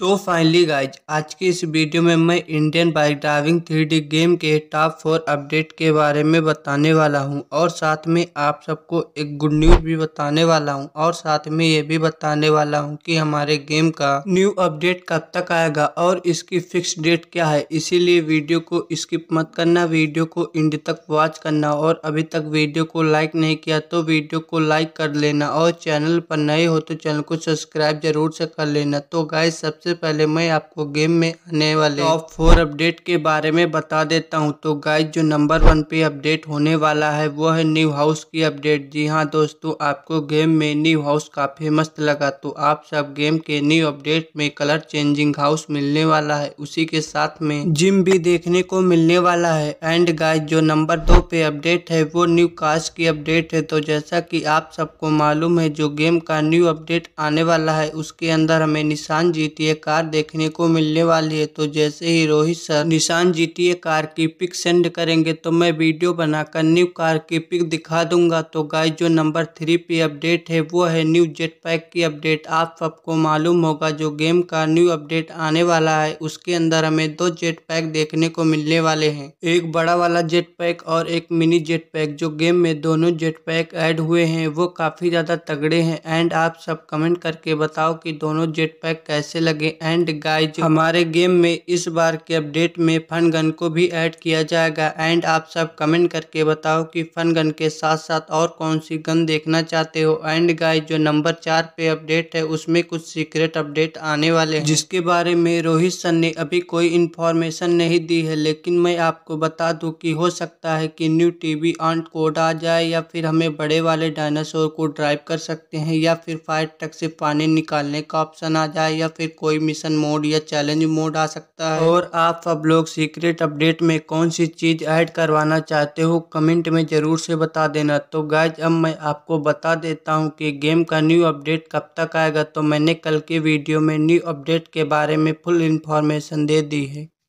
तो finally guys आज की इस वीडियो में मैं Indian bike driving three game के टॉप फोर अपडेट के बारे में बताने वाला हूं और साथ में आप सबको एक गुड न्यूज भी बताने वाला हूं और साथ में ये भी बताने वाला हूं कि हमारे गेम का न्यू अपडेट कब तक आएगा और इसकी फिक्स डेट क्या है इसीलिए वीडियो को स्किप मत करना वीडियो को इंड तक वॉच करना और अभी तक वीडियो को लाइक नहीं किया तो वीडियो को लाइक कर लेना और चैनल पर नए हो तो चैनल को सब्सक्राइब जरूर से कर लेना तो गाइज सबसे सबसे पहले मैं आपको गेम में आने वाले टॉप फोर अपडेट के बारे में बता देता हूं तो गाइस जो नंबर वन पे अपडेट होने वाला है वो है न्यू हाउस की अपडेट जी हाँ दोस्तों आपको गेम में न्यू हाउस काफ़ी मस्त लगा तो आप सब गेम के न्यू अपडेट में कलर चेंजिंग हाउस मिलने वाला है उसी के साथ में जिम भी देखने को मिलने वाला है एंड गाइज जो नंबर दो पे अपडेट है वो न्यू कास्ट की अपडेट है तो जैसा की आप सबको मालूम है जो गेम का न्यू अपडेट आने वाला है उसके अंदर हमें निशान जीती कार देखने को मिलने वाली है तो जैसे ही रोहित सर निशान जीती कार की पिक सेंड करेंगे तो मैं वीडियो बनाकर न्यू कार की पिक दिखा दूंगा तो गाइस जो नंबर थ्री पे अपडेट है वो है न्यू जेट पैक की अपडेट आप सबको मालूम होगा जो गेम का न्यू अपडेट आने वाला है उसके अंदर हमें दो जेट पैक देखने को मिलने वाले है एक बड़ा वाला जेट पैक और एक मिनी जेट पैक जो गेम में दोनों जेट पैक एड हुए है वो काफ़ी ज़्यादा तगड़े हैं एंड आप सब कमेंट करके बताओ कि दोनों जेट पैक कैसे लगे एंड गाइज हमारे गेम में इस बार के अपडेट में फन गन को भी ऐड किया जाएगा एंड आप सब कमेंट करके बताओ कि फन गन के साथ साथ और कौन सी गन देखना चाहते हो एंड गाइज जो नंबर चार पे अपडेट है उसमें कुछ सीक्रेट अपडेट आने वाले हैं जिसके बारे में रोहित सन ने अभी कोई इन्फॉर्मेशन नहीं दी है लेकिन मैं आपको बता दूँ की हो सकता है की न्यू टीवी ऑन कोड आ जाए या फिर हमें बड़े वाले डायनासोर को ड्राइव कर सकते हैं या फिर फायर ट्रक से पानी निकालने का ऑप्शन आ जाए या फिर कोई कोई मिशन मोड या चैलेंज मोड आ सकता है और आप सब लोग सीक्रेट अपडेट में कौन सी चीज़ ऐड करवाना चाहते हो कमेंट में ज़रूर से बता देना तो गाइज अब मैं आपको बता देता हूँ कि गेम का न्यू अपडेट कब तक आएगा तो मैंने कल के वीडियो में न्यू अपडेट के बारे में फुल इन्फॉर्मेशन दे दी है